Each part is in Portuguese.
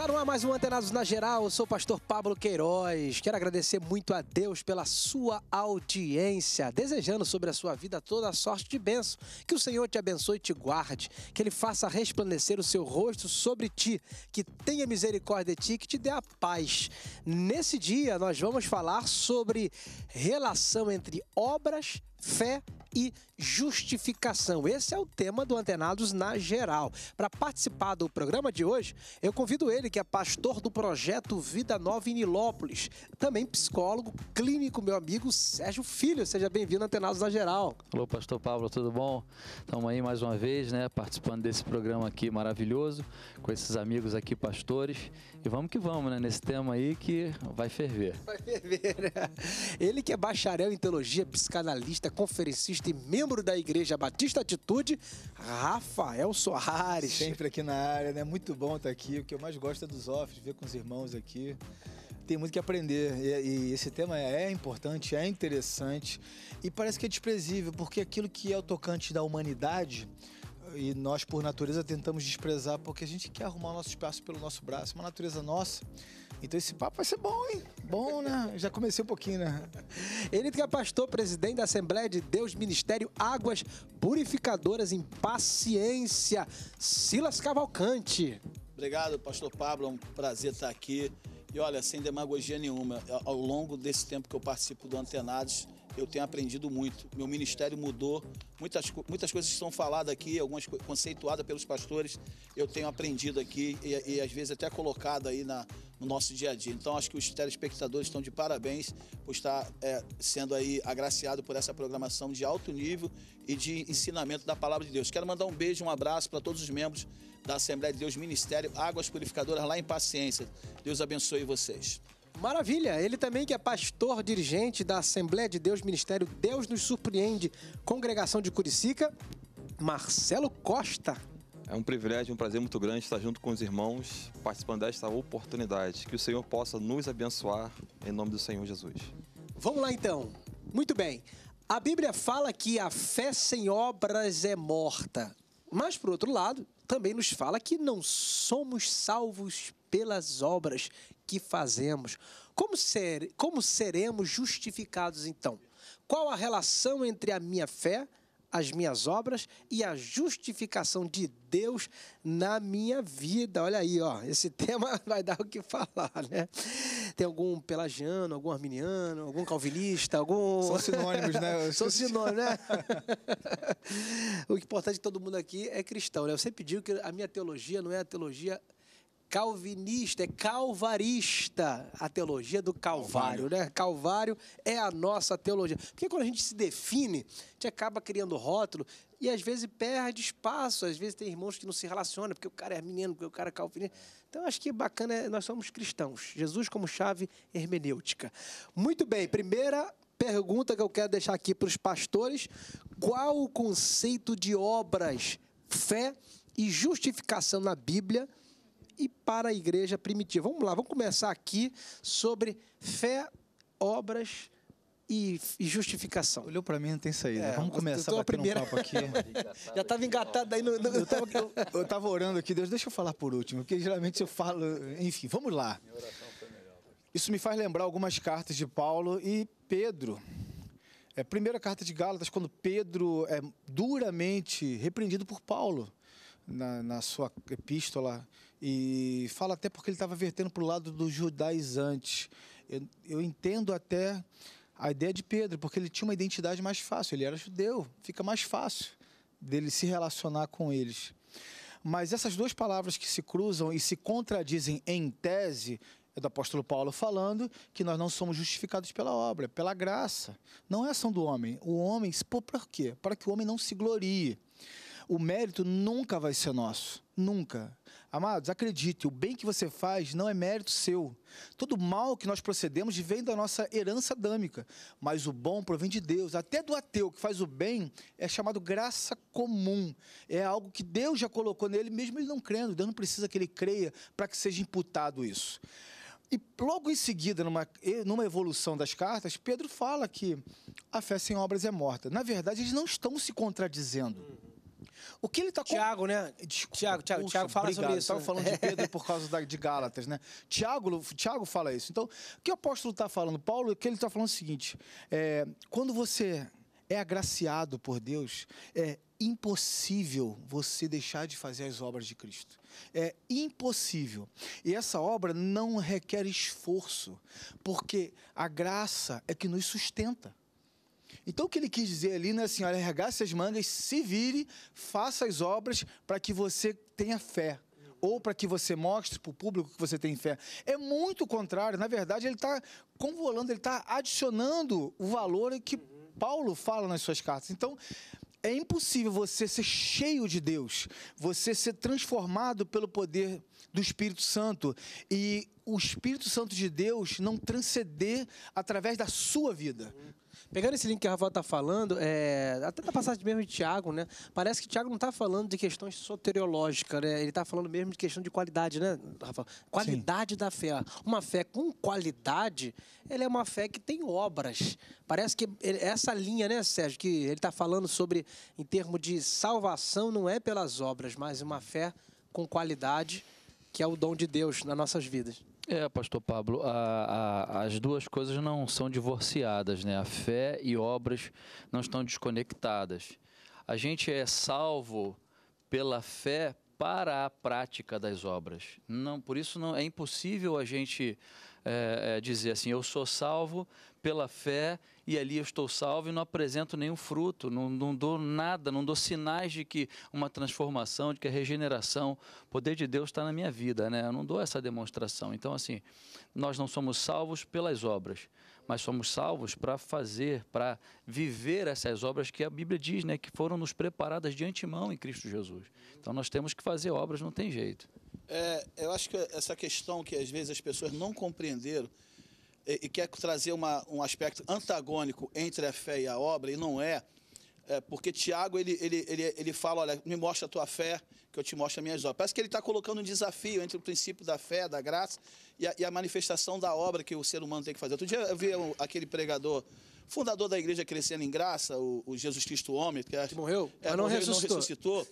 Tá no ar mais um Antenados na Geral, eu sou o pastor Pablo Queiroz. Quero agradecer muito a Deus pela sua audiência, desejando sobre a sua vida toda a sorte de benção. Que o Senhor te abençoe e te guarde, que Ele faça resplandecer o seu rosto sobre ti, que tenha misericórdia de ti, que te dê a paz. Nesse dia, nós vamos falar sobre relação entre obras e fé e justificação. Esse é o tema do Antenados na geral. Para participar do programa de hoje, eu convido ele, que é pastor do projeto Vida Nova em Nilópolis, também psicólogo clínico, meu amigo Sérgio Filho. Seja bem-vindo Antenados na geral. Alô, pastor Pablo, tudo bom? Estamos aí mais uma vez, né, participando desse programa aqui maravilhoso, com esses amigos aqui pastores. E vamos que vamos, né, nesse tema aí que vai ferver. Vai ferver. Né? Ele que é bacharel em teologia, psicanalista, conferencista e membro da Igreja Batista Atitude, Rafael Soares. Sempre aqui na área, né? Muito bom estar aqui. O que eu mais gosto é dos offs, ver com os irmãos aqui tem muito que aprender. E, e, esse tema é importante, é interessante e parece que é desprezível, porque aquilo que é o tocante da humanidade. E nós, por natureza, tentamos desprezar porque a gente quer arrumar o nosso espaço pelo nosso braço, uma natureza nossa. Então esse papo vai ser bom, hein? Bom, né? Já comecei um pouquinho, né? Ele que é pastor, presidente da Assembleia de Deus Ministério Águas Purificadoras em Paciência, Silas Cavalcante. Obrigado, pastor Pablo. É um prazer estar aqui. E olha, sem demagogia nenhuma, ao longo desse tempo que eu participo do Antenados, eu tenho aprendido muito. Meu ministério mudou, muitas, muitas coisas estão faladas aqui, algumas conceituadas pelos pastores, eu tenho aprendido aqui e, e às vezes até colocado aí na, no nosso dia a dia. Então acho que os telespectadores estão de parabéns por estar é, sendo aí agraciado por essa programação de alto nível e de ensinamento da palavra de Deus. Quero mandar um beijo, um abraço para todos os membros da Assembleia de Deus Ministério Águas Purificadoras lá em Paciência. Deus abençoe vocês. Maravilha! Ele também que é pastor dirigente da Assembleia de Deus Ministério Deus nos Surpreende, congregação de Curicica, Marcelo Costa. É um privilégio, um prazer muito grande estar junto com os irmãos, participando desta oportunidade. Que o Senhor possa nos abençoar, em nome do Senhor Jesus. Vamos lá então. Muito bem. A Bíblia fala que a fé sem obras é morta. Mas, por outro lado, também nos fala que não somos salvos pelas obras que fazemos. Como, ser, como seremos justificados então? Qual a relação entre a minha fé, as minhas obras e a justificação de Deus na minha vida? Olha aí, ó, esse tema vai dar o que falar, né? Tem algum pelagiano, algum arminiano, algum calvinista, algum. São sinônimos, né? São sinônimos, né? o importante de todo mundo aqui é cristão, né? Eu sempre digo que a minha teologia não é a teologia calvinista, é calvarista a teologia do Calvário, Calvário, né? Calvário é a nossa teologia. Porque quando a gente se define, a gente acaba criando rótulo e às vezes perde espaço, às vezes tem irmãos que não se relacionam, porque o cara é menino, porque o cara é calvinista. Então acho que é bacana, nós somos cristãos. Jesus como chave hermenêutica. Muito bem, primeira pergunta que eu quero deixar aqui para os pastores: qual o conceito de obras, fé e justificação na Bíblia? e para a igreja primitiva. Vamos lá, vamos começar aqui sobre fé, obras e, e justificação. Olhou para mim, não tem saída. É, vamos começar a primeira... um papo aqui. Já estava engatado aí no... no... Eu estava orando aqui, Deus, deixa eu falar por último, porque geralmente eu falo... Enfim, vamos lá. Isso me faz lembrar algumas cartas de Paulo e Pedro. É, primeira carta de Gálatas, quando Pedro é duramente repreendido por Paulo na, na sua epístola e fala até porque ele estava vertendo para o lado dos judaizantes. Eu, eu entendo até a ideia de Pedro, porque ele tinha uma identidade mais fácil. Ele era judeu, fica mais fácil dele se relacionar com eles. Mas essas duas palavras que se cruzam e se contradizem em tese, é do apóstolo Paulo falando que nós não somos justificados pela obra, pela graça. Não é ação do homem. O homem, por, por quê? Para que o homem não se glorie. O mérito nunca vai ser nosso. Nunca. Amados, acredite, o bem que você faz não é mérito seu. Todo mal que nós procedemos vem da nossa herança adâmica, mas o bom provém de Deus. Até do ateu que faz o bem é chamado graça comum. É algo que Deus já colocou nele, mesmo ele não crendo. Deus não precisa que ele creia para que seja imputado isso. E logo em seguida, numa, numa evolução das cartas, Pedro fala que a fé sem obras é morta. Na verdade, eles não estão se contradizendo. O que ele está com... Tiago, né? Tiago, Tiago, Tiago fala obrigado. sobre isso. Estava falando de é. Pedro por causa da, de Gálatas, né? Tiago, Tiago fala isso. Então, o que o apóstolo está falando? Paulo, o é que ele está falando o seguinte: é, quando você é agraciado por Deus, é impossível você deixar de fazer as obras de Cristo. É impossível. E essa obra não requer esforço, porque a graça é que nos sustenta. Então o que ele quis dizer ali, né, senhora, assim, arregace as mangas, se vire, faça as obras para que você tenha fé ou para que você mostre para o público que você tem fé. É muito contrário. Na verdade, ele está convolando, ele está adicionando o valor que uhum. Paulo fala nas suas cartas. Então, é impossível você ser cheio de Deus, você ser transformado pelo poder do Espírito Santo e o Espírito Santo de Deus não transcender através da sua vida. Pegando esse link que a Rafael está falando, é, até na passagem mesmo de Tiago, né? Parece que Tiago não está falando de questões soteriológicas, né? Ele está falando mesmo de questão de qualidade, né, Rafael? Qualidade Sim. da fé. Uma fé com qualidade, ela é uma fé que tem obras. Parece que essa linha, né, Sérgio, que ele está falando sobre, em termos de salvação, não é pelas obras, mas uma fé com qualidade que é o dom de Deus nas nossas vidas. É, Pastor Pablo, a, a, as duas coisas não são divorciadas, né? A fé e obras não estão desconectadas. A gente é salvo pela fé para a prática das obras. Não, por isso não é impossível a gente é, é, dizer assim, eu sou salvo pela fé e ali eu estou salvo e não apresento nenhum fruto, não, não dou nada, não dou sinais de que uma transformação, de que a regeneração, o poder de Deus está na minha vida, né? Eu não dou essa demonstração. Então, assim, nós não somos salvos pelas obras, mas somos salvos para fazer, para viver essas obras que a Bíblia diz, né, que foram nos preparadas de antemão em Cristo Jesus. Então nós temos que fazer obras, não tem jeito. É, eu acho que essa questão que às vezes as pessoas não compreenderam, e, quer trazer uma, um aspecto antagônico entre a fé e a obra, e não é, é, porque Tiago ele, ele, ele, ele fala: olha, me mostra a tua fé, que eu te mostro as minhas obras. Parece que ele está colocando um desafio entre o princípio da fé, da graça e a, e a, manifestação da obra que o ser humano tem que fazer. Outro dia eu vi um, aquele pregador, fundador da igreja Crescendo em Graça, o, o Jesus Cristo Homem, que, é, que morreu, é, mas não, morreu, ressuscitou. não ressuscitou.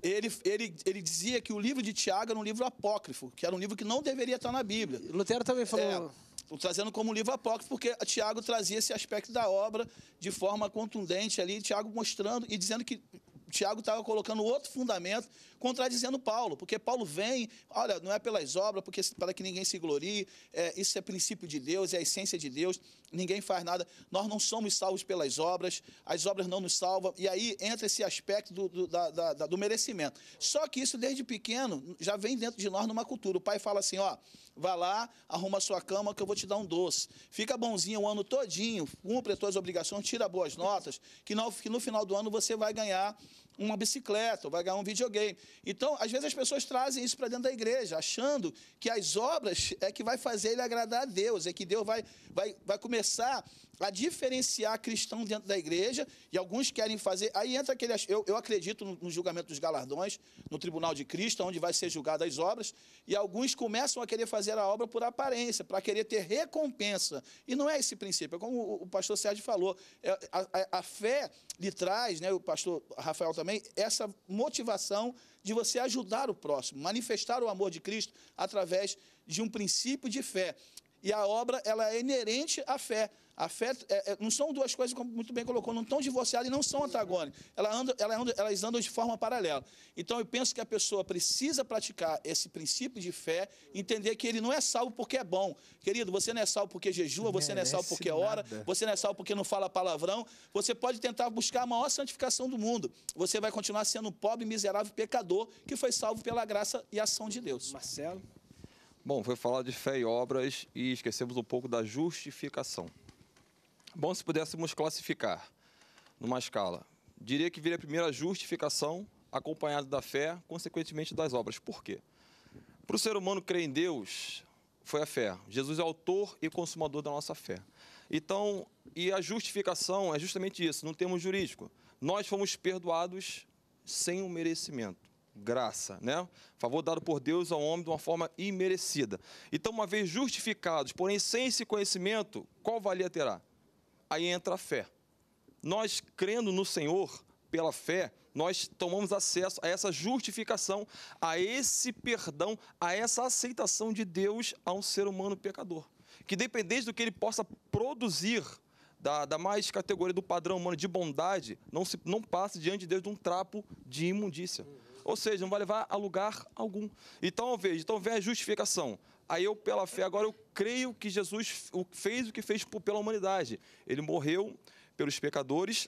Ele, ele, ele dizia que o livro de Tiago era um livro apócrifo, que era um livro que não deveria estar na Bíblia. Lutero também falou. É, trazendo como livro apócrifo, porque Tiago trazia esse aspecto da obra de forma contundente ali, Tiago mostrando e dizendo que Tiago estava colocando outro fundamento, contradizendo Paulo, porque Paulo vem, olha, não é pelas obras, porque para que ninguém se glorie, é, isso é princípio de Deus, é a essência de Deus, ninguém faz nada. Nós não somos salvos pelas obras, as obras não nos salvam, e aí entra esse aspecto do, do, da, da, do merecimento. Só que isso, desde pequeno, já vem dentro de nós numa cultura. O pai fala assim: ó, vá lá, arruma sua cama que eu vou te dar um doce. Fica bonzinho o ano todinho, cumpre as tuas obrigações, tira boas notas, que no, que no final do ano você vai ganhar uma bicicleta, ou vai ganhar um videogame. Então, às vezes as pessoas trazem isso para dentro da igreja, achando que as obras é que vai fazer ele agradar a Deus, é que Deus vai, vai, vai começar a diferenciar cristão dentro da igreja, e alguns querem fazer. Aí entra aquele. Eu, eu acredito no, no julgamento dos galardões, no tribunal de Cristo, onde vai ser julgada as obras, e alguns começam a querer fazer a obra por aparência, para querer ter recompensa. E não é esse princípio, é como o, o pastor Sérgio falou. É, a, a, a fé lhe traz, né, o pastor Rafael também também essa motivação de você ajudar o próximo, manifestar o amor de Cristo através de um princípio de fé. E a obra, ela é inerente à fé. Fé, é, não são duas coisas, como muito bem colocou, não estão divorciadas e não são antagônicas. Elas andam, elas andam de forma paralela. Então, eu penso que a pessoa precisa praticar esse princípio de fé, entender que ele não é salvo porque é bom. Querido, você não é salvo porque jejua, você não é salvo porque ora, você não é salvo porque não fala palavrão. Você pode tentar buscar a maior santificação do mundo. Você vai continuar sendo um pobre, miserável pecador que foi salvo pela graça e ação de Deus. Marcelo? Bom, foi falar de fé e obras e esquecemos um pouco da justificação. Bom, se pudéssemos classificar numa escala, diria que viria primeiro a justificação, acompanhada da fé, consequentemente das obras. Por quê? Para o ser humano crer em Deus, foi a fé. Jesus é autor e consumador da nossa fé. Então, e a justificação é justamente isso, num termo jurídico. Nós fomos perdoados sem o merecimento. Graça, né? Favor dado por Deus ao homem de uma forma imerecida. Então, uma vez justificados, porém sem esse conhecimento, qual valia terá? aí entra a fé. Nós, crendo no Senhor, pela fé, nós tomamos acesso a essa justificação, a esse perdão, a essa aceitação de Deus a um ser humano pecador. Que, dependente do que ele possa produzir, da, da mais categoria do padrão humano de bondade, não, se, não passe diante de Deus de um trapo de imundícia. Ou seja, não vai levar a lugar algum. Então, veja, então vem a justificação. Aí eu, pela fé, agora eu creio que Jesus fez o que fez pela humanidade. Ele morreu pelos pecadores,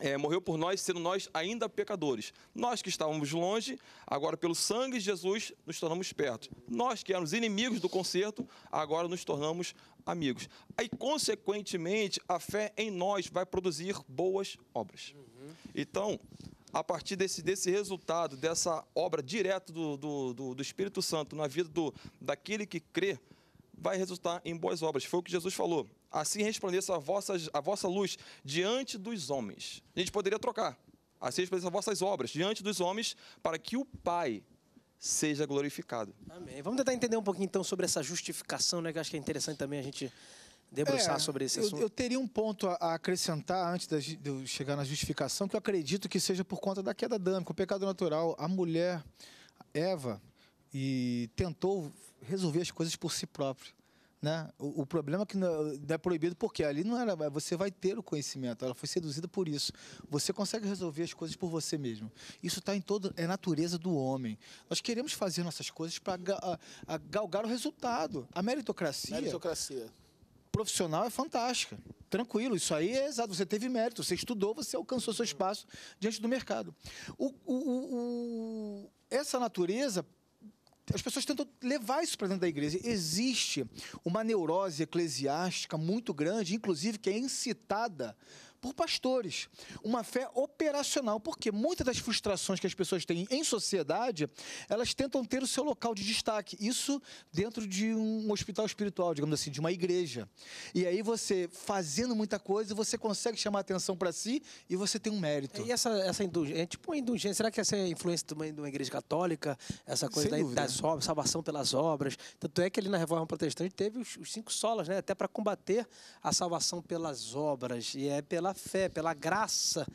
é, morreu por nós, sendo nós ainda pecadores. Nós que estávamos longe, agora pelo sangue de Jesus nos tornamos perto. Nós que éramos inimigos do conserto, agora nos tornamos amigos. Aí, consequentemente, a fé em nós vai produzir boas obras. Uhum. Então, a partir desse, desse resultado, dessa obra direta do, do, do, do Espírito Santo na vida do, daquele que crê, vai resultar em boas obras. Foi o que Jesus falou. Assim resplandeça a vossa, a vossa luz diante dos homens. A gente poderia trocar. Assim resplandeça as vossas obras diante dos homens, para que o Pai seja glorificado. Amém. Vamos tentar entender um pouquinho então sobre essa justificação, né? Que acho que é interessante também a gente debruçar é, sobre esse eu, assunto? Eu, teria um ponto a, acrescentar antes de eu chegar na justificação, que eu acredito que seja por conta da queda adâmica, o pecado natural. A mulher, Eva, e tentou resolver as coisas por si própria. Né? O, o, problema é que não é proibido porque ali não era. Você vai ter o conhecimento. Ela foi seduzida por isso. Você consegue resolver as coisas por você mesmo. Isso está em toda é natureza do homem. Nós queremos fazer nossas coisas para galgar o resultado. A meritocracia. Meritocracia profissional é fantástica. Tranquilo, isso aí é exato. Você teve mérito, você estudou, você alcançou seu espaço diante do mercado. O, o, o, essa natureza as pessoas tentam levar isso para dentro da igreja. Existe uma neurose eclesiástica muito grande, inclusive que é incitada por pastores. Uma fé operacional, porque muitas das frustrações que as pessoas têm em sociedade, elas tentam ter o seu local de destaque. Isso dentro de um hospital espiritual, digamos assim, de uma igreja. E aí você, fazendo muita coisa, você consegue chamar atenção para si e você tem um mérito. E essa, essa indulgência, é tipo uma indulgência, será que essa é influência também de uma igreja católica? Essa coisa da, das obras, salvação pelas obras. Tanto é que ele na Reforma Protestante teve os, os cinco solas, né? Até para combater a salvação pelas obras. E é pela pela fé, pela graça,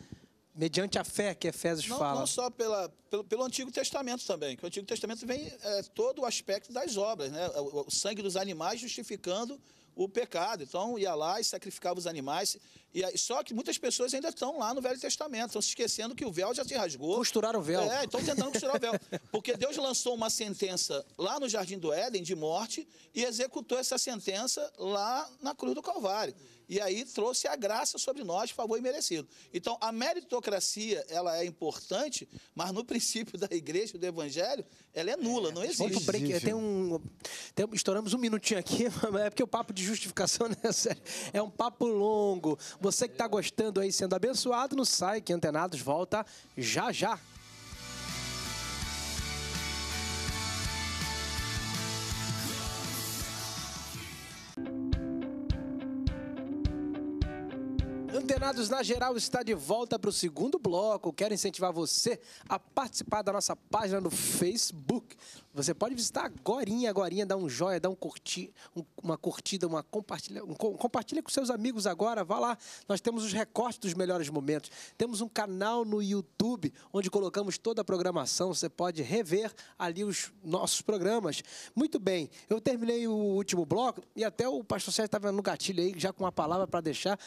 mediante a fé que Efésios não, fala. Não só pela, pelo, pelo Antigo Testamento também, que o Antigo Testamento vem é, todo o aspecto das obras, né? o, o sangue dos animais justificando o pecado. Então ia lá e sacrificava os animais, e aí, só que muitas pessoas ainda estão lá no Velho Testamento, estão se esquecendo que o véu já se rasgou. Costuraram o véu. É, estão tentando costurar o véu. Porque Deus lançou uma sentença lá no Jardim do Éden de morte e executou essa sentença lá na cruz do Calvário. E aí trouxe a graça sobre nós, favor imerecido. Então, a meritocracia, ela é importante, mas no princípio da igreja, do evangelho, ela é nula, é, não existe. Vamos pro break. É, tem um, tem, estouramos um minutinho aqui, é porque o papo de justificação né, é um papo longo. Você que está gostando aí, sendo abençoado, não sai que Antenados volta já já. Condenados na Geral está de volta para o segundo bloco. Quero incentivar você a participar da nossa página no Facebook. Você pode visitar agorinha, agorinha, dar um joia, dar um curtir, um, uma curtida, uma compartilha, um, compartilha com seus amigos agora, vá lá. Nós temos os recortes dos melhores momentos. Temos um canal no YouTube onde colocamos toda a programação, você pode rever ali os nossos programas. Muito bem, eu terminei o último bloco e até o pastor Sérgio estava no gatilho aí já com uma palavra para deixar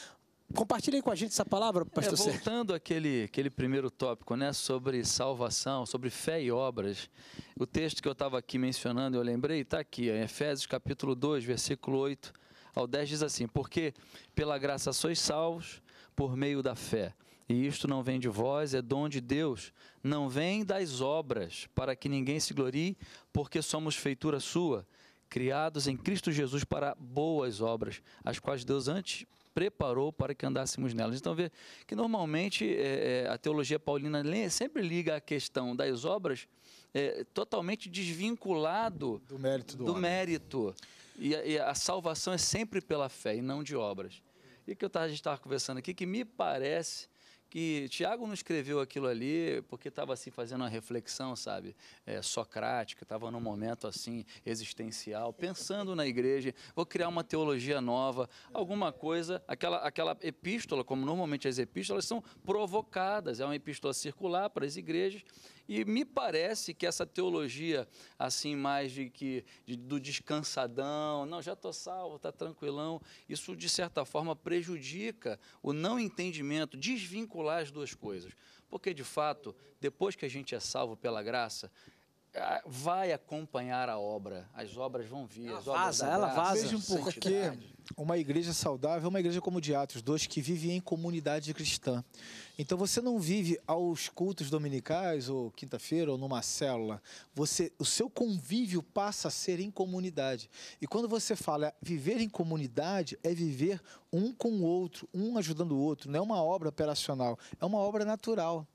Compartilhe com a gente essa palavra, é, pastor é, Voltando àquele, aquele primeiro tópico, né, sobre salvação, sobre fé e obras, o texto que eu estava aqui mencionando, eu lembrei, está aqui, em Efésios capítulo 2, versículo 8 ao 10 diz assim, porque pela graça sois salvos por meio da fé, e isto não vem de vós, é dom de Deus, não vem das obras, para que ninguém se glorie, porque somos feitura sua, criados em Cristo Jesus para boas obras, as quais Deus antes preparou para que andássemos nelas. Então, vê que normalmente é, é a teologia paulina sempre liga a questão das obras é, totalmente desvinculado do mérito. Do, do mérito. E, e, a salvação é sempre pela fé e não de obras. E que eu tava, a gente estava conversando aqui, que me parece que Tiago não escreveu aquilo ali porque estava assim fazendo uma reflexão, sabe, é, socrática, estava num momento assim existencial, pensando na igreja, vou criar uma teologia nova, alguma coisa, aquela aquela epístola, como normalmente as epístolas são provocadas, é uma epístola circular para as igrejas e me parece que essa teologia, assim, mais de que de, do descansadão, não, já estou salvo, está tranquilão, isso de certa forma prejudica o não entendimento, desvincular as duas coisas. Porque, de fato, depois que a gente é salvo pela graça, vai acompanhar a obra, as obras vão vir, ela as obras vaza, ela vaza, vaza, mesmo porquê uma igreja saudável é uma igreja como Diátrios dois que vivem em comunidade cristã. Então você não vive aos cultos dominicais, ou quinta-feira, ou numa célula. Você, o seu convívio passa a ser em comunidade. E quando você fala viver em comunidade, é viver um com o outro, um ajudando o outro. Não é uma obra operacional, é uma obra natural.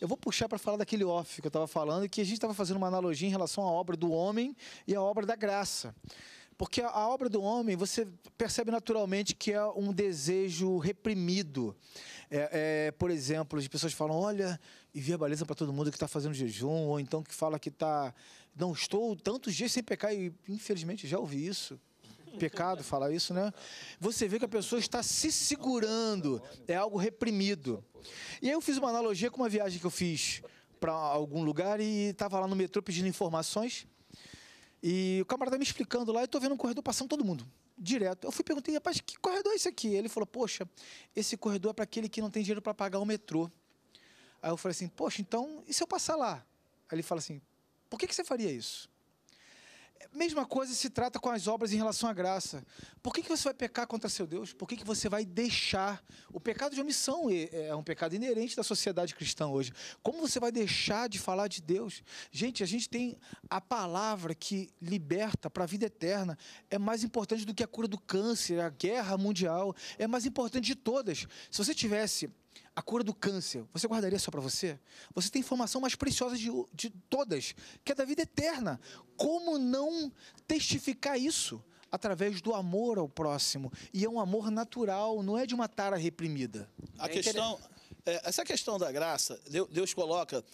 Eu vou puxar para falar daquele off que eu estava falando, que a gente estava fazendo uma analogia em relação à obra do homem e à obra da graça. Porque a obra do homem, você percebe naturalmente que é um desejo reprimido. É, é, por exemplo, as pessoas falam, olha, e via para todo mundo que está fazendo jejum, ou então que fala que está, não estou tantos dias sem pecar, e infelizmente já ouvi isso. Pecado falar isso, né? Você vê que a pessoa está se segurando, é algo reprimido. E aí eu fiz uma analogia com uma viagem que eu fiz para algum lugar e estava lá no metrô pedindo informações. E o camarada me explicando lá, eu tô vendo um corredor passando todo mundo, direto. Eu fui perguntei, rapaz, que corredor é esse aqui? Ele falou, poxa, esse corredor é para aquele que não tem dinheiro para pagar o metrô. Aí eu falei assim, poxa, então, e se eu passar lá? Aí ele fala assim, por que, que você faria isso? Mesma coisa se trata com as obras em relação à graça. Por que, que você vai pecar contra seu Deus? Por que, que você vai deixar? O pecado de omissão é, é, é um pecado inerente da sociedade cristã hoje. Como você vai deixar de falar de Deus? Gente, a gente tem a palavra que liberta para a vida eterna. É mais importante do que a cura do câncer, a guerra mundial. É mais importante de todas. Se você tivesse a cura do câncer, você guardaria só para você? Você tem informação mais preciosa de, de todas, que é da vida eterna. Como não testificar isso? Através do amor ao próximo. E é um amor natural, não é de uma tara reprimida. A é questão, é, essa questão da graça, Deus coloca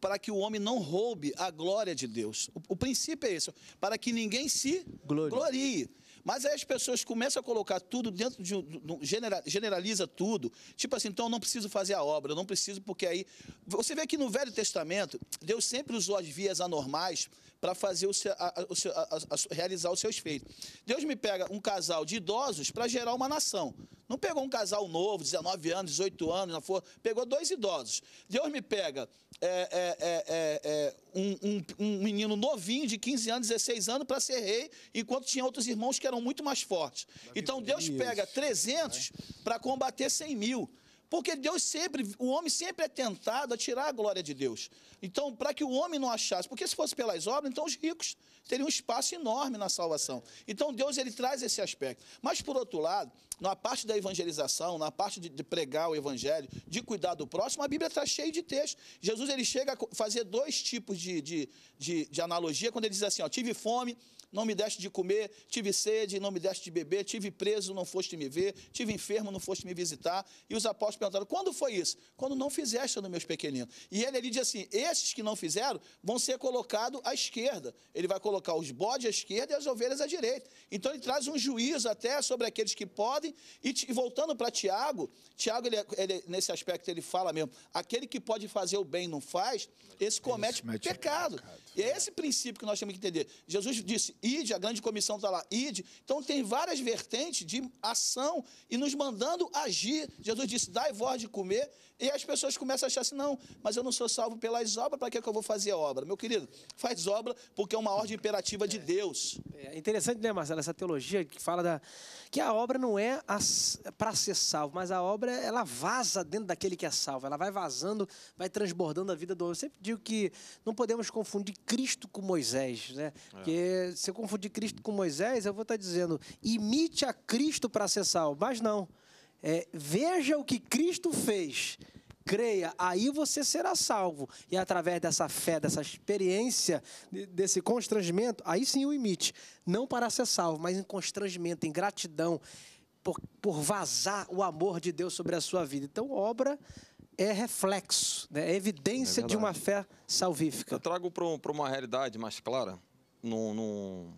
para que o homem não roube a glória de Deus. O, o princípio é esse, para que ninguém se glorie. glorie. Mas aí as pessoas começam a colocar tudo dentro de. de genera, generaliza tudo. Tipo assim, então eu não preciso fazer a obra, eu não preciso, porque aí. Você vê que no Velho Testamento, Deus sempre usou as vias anormais para fazer o, seu, a, o seu, a, a, realizar os seus feitos. Deus me pega um casal de idosos para gerar uma nação. Não pegou um casal novo, 19 anos, 18 anos, for, pegou dois idosos. Deus me pega é, é, é, é, é um, um, um, menino novinho de 15 anos, 16 anos para ser rei, enquanto tinha outros irmãos que eram muito mais fortes. Então Deus pega 300 né? para combater 100 mil. Porque Deus sempre, o homem sempre é tentado a tirar a glória de Deus. Então, para que o homem não achasse, porque se fosse pelas obras, então os ricos teriam um espaço enorme na salvação. Então, Deus ele traz esse aspecto. Mas por outro lado, na parte da evangelização, na parte de, de, pregar o evangelho, de cuidar do próximo, a Bíblia está cheia de textos. Jesus ele chega a fazer dois tipos de, de, de, de analogia quando ele diz assim: ó, tive fome, não me deste de comer, tive sede, não me deste de beber, tive preso, não foste me ver, tive enfermo, não foste me visitar. E os apóstolos perguntaram: quando foi isso? Quando não fizeste nos meus pequeninos. E ele ali diz assim: esses que não fizeram vão ser colocados à esquerda. Ele vai colocar os bodes à esquerda e as ovelhas à direita. Então ele traz um juízo até sobre aqueles que podem ordem. E, e voltando para Tiago, Tiago, ele, é, ele, nesse aspecto, ele fala mesmo: aquele que pode fazer o bem não faz, esse comete pecado. pecado. E é esse princípio que nós temos que entender. Jesus disse: ide, a grande comissão está lá, ide. Então tem várias vertentes de ação e nos mandando agir. Jesus disse: dai voz de comer. E as pessoas começam a achar assim, não, mas eu não sou salvo pelas obras, para que, é que eu vou fazer obra? Meu querido, faz obra porque é uma ordem imperativa de é, Deus. É interessante, né, Marcelo, essa teologia que fala da, que a obra não é para ser salvo, mas a obra, ela vaza dentro daquele que é salvo, ela vai vazando, vai transbordando a vida do homem. Eu sempre digo que não podemos confundir Cristo com Moisés, né? É. Porque se eu confundir Cristo com Moisés, eu vou estar dizendo, imite a Cristo para ser salvo, mas não é, veja o que Cristo fez, creia, aí você será salvo. E através dessa fé, dessa experiência, desse constrangimento, aí sim o imite. Não para ser salvo, mas em constrangimento, em gratidão, por, por vazar o amor de Deus sobre a sua vida. Então, obra é reflexo, né? é evidência é de uma fé salvífica. Eu trago para uma realidade mais clara, num, num,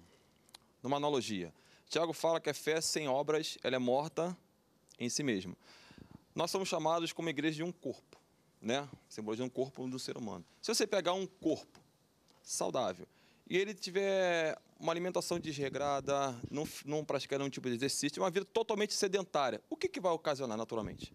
numa analogia. Tiago fala que a fé sem obras ela é morta em si mesmo. Nós somos chamados como igreja de um corpo, né? Simbologia de um corpo do ser humano. Se você pegar um corpo saudável e ele tiver uma alimentação desregrada, não, não praticar nenhum tipo de exercício, uma vida totalmente sedentária, o que, que vai ocasionar naturalmente?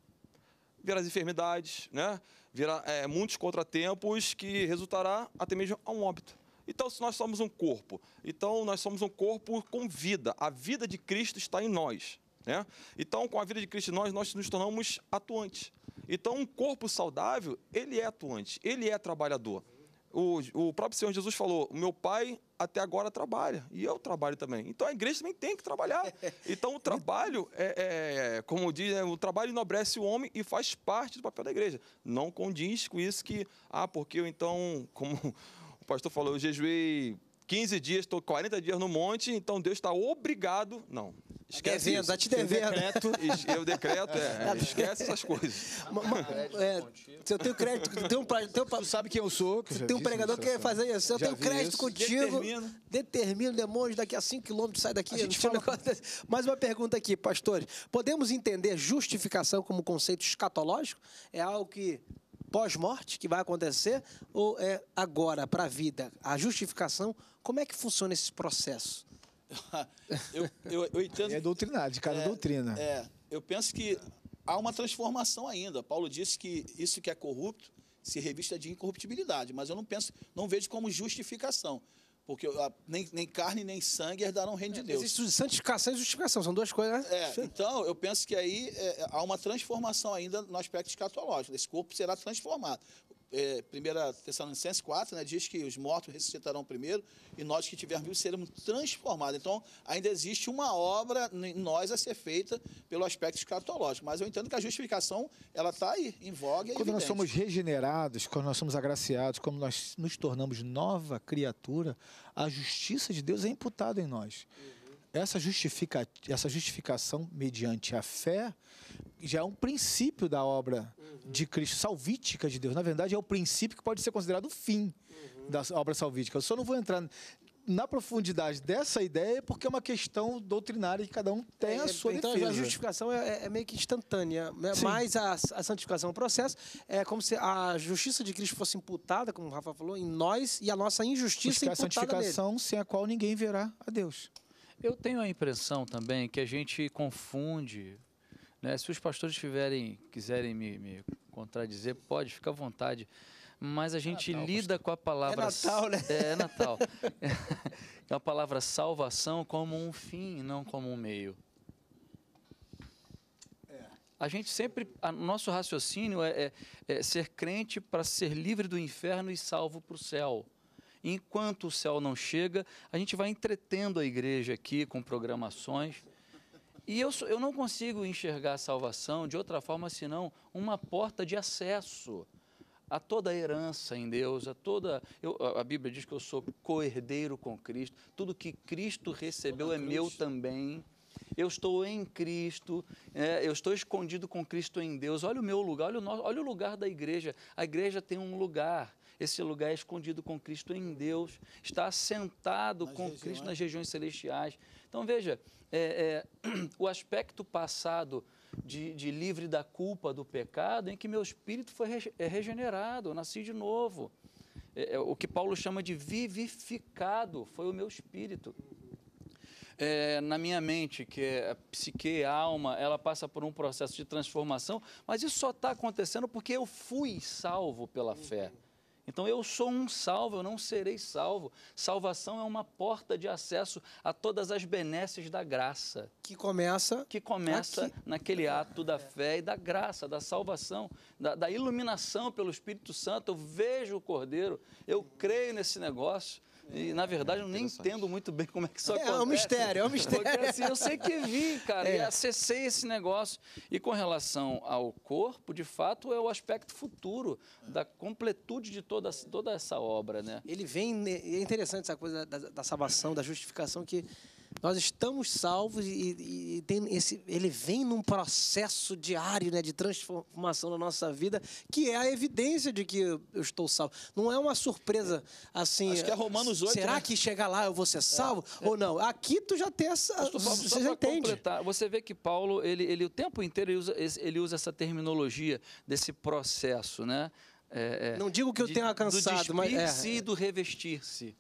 Virar as enfermidades, né? Virar é, muitos contratempos que resultará até mesmo a um óbito. Então, se nós somos um corpo, então nós somos um corpo com vida. A vida de Cristo está em nós. Né? Então, com a vida de Cristo em nós, nós nos tornamos atuantes. Então, um corpo saudável, ele é atuante, ele é trabalhador. O, o próprio Senhor Jesus falou: meu pai até agora trabalha, e eu trabalho também. Então a igreja também tem que trabalhar. Então o trabalho, é, é como diz, né, o trabalho enobrece o homem e faz parte do papel da igreja. Não condiz com isso que, ah, porque eu então, como o pastor falou, eu jejuei 15 dias, estou 40 dias no monte, então Deus está obrigado. Não, Esquece isso. Tá te devendo. Eu decreto, eu decreto é, tá. esquece essas coisas. é, se eu tenho crédito, tem um, tem um, tu sabe quem eu sou. Que eu tem um pregador que quer fazer isso. eu tenho crédito isso. contigo, determino. determino demônio, daqui a 5 quilômetros sai daqui. A gente fala... É. Mais uma pergunta aqui, pastores. Podemos entender justificação como conceito escatológico? É algo que pós-morte que vai acontecer ou é agora para a vida? A justificação, como é que funciona esse processo? eu, eu, eu entendo, é doutrinado, de cada é, doutrina. É, eu penso que há uma transformação ainda. Paulo disse que isso que é corrupto se revista de incorruptibilidade, mas eu não penso, não vejo como justificação. Porque ah, nem, nem carne nem sangue herdarão o reino é, de Deus. Existe santificação e justificação, são duas coisas, né? É, então, eu penso que aí é, há uma transformação ainda no aspecto escatológico. Esse corpo será transformado é, 1 Tessalonicenses 4, né, diz que os mortos ressuscitarão primeiro e nós que tivermos vivos seremos transformados. Então, ainda existe uma obra em nós a ser feita pelo aspecto escatológico. Mas eu entendo que a justificação ela está aí, em voga. É quando evidente. nós somos regenerados, quando nós somos agraciados, quando nós nos tornamos nova criatura, a justiça de Deus é imputada em nós. Uhum essa, justifica, essa justificação mediante a fé já é um princípio da obra uhum. de Cristo, salvítica de Deus. Na verdade, é o princípio que pode ser considerado o fim uhum. da obra salvítica. Eu só não vou entrar na profundidade dessa ideia porque é uma questão doutrinária que cada um tem é, a é, sua então defesa. a justificação é, é, é meio que instantânea. Né? Mas a, a santificação, o é processo, é como se a justiça de Cristo fosse imputada, como o Rafa falou, em nós e a nossa injustiça Buscar imputada a santificação nele. sem a qual ninguém verá a Deus. Eu tenho a impressão também que a gente confunde. Né? Se os pastores tiverem, quiserem me, me contradizer, pode, fica à vontade. Mas a é gente Natal, lida com a palavra. É Natal, né? É, é Natal. é a palavra salvação como um fim, não como um meio. É. A gente sempre, nosso raciocínio é, é, é ser crente para ser livre do inferno e salvo para o céu. Enquanto o céu não chega, a gente vai entretendo a igreja aqui com programações. E eu, eu não consigo enxergar a salvação de outra forma senão uma porta de acesso a toda a herança em Deus, a toda. Eu, a Bíblia diz que eu sou co-herdeiro com Cristo, tudo que Cristo recebeu é meu também. Eu estou em Cristo, é, eu estou escondido com Cristo em Deus. Olha o meu lugar, olha o, nosso, olha o lugar da igreja. A igreja tem um lugar. Esse lugar é escondido com Cristo em Deus, está assentado nas com regiões. Cristo nas regiões celestiais. Então veja, é, é, o aspecto passado de, de, livre da culpa do pecado, em que meu espírito foi re, é regenerado, eu nasci de novo. É, é o que Paulo chama de vivificado foi o meu espírito. É, na minha mente, que é a psique, a alma, ela passa por um processo de transformação, mas isso só está acontecendo porque eu fui salvo pela fé. Então eu sou um salvo, eu não serei salvo. Salvação é uma porta de acesso a todas as benesses da graça. Que começa? Que começa aqui. naquele ato da fé e da graça, da salvação, da, da iluminação pelo Espírito Santo. Eu vejo o Cordeiro, eu creio nesse negócio e, na verdade, é eu nem entendo muito bem como é que isso é, acontece. É um mistério, é um mistério. Porque, assim, eu sei que vi, cara, é. e acessei esse negócio. E com relação ao corpo, de fato, é o aspecto futuro da completude de toda, toda essa obra, né? Ele vem... Né, é interessante essa coisa da, da salvação, da justificação que nós estamos salvos e, e tem esse, ele vem num processo diário né, de transformação na nossa vida, que é a evidência de que eu estou salvo. Não é uma surpresa assim. Acho que é Romanos 8. Será né? que chegar lá eu vou ser salvo? É, é. Ou não? Aqui tu já tem essa. Paulo, você já entende. você vê que Paulo, ele, ele o tempo inteiro ele usa, ele usa essa terminologia desse processo, né? É, é não digo que eu de, tenha alcançado, mas. É, do se é. e do revestir-se.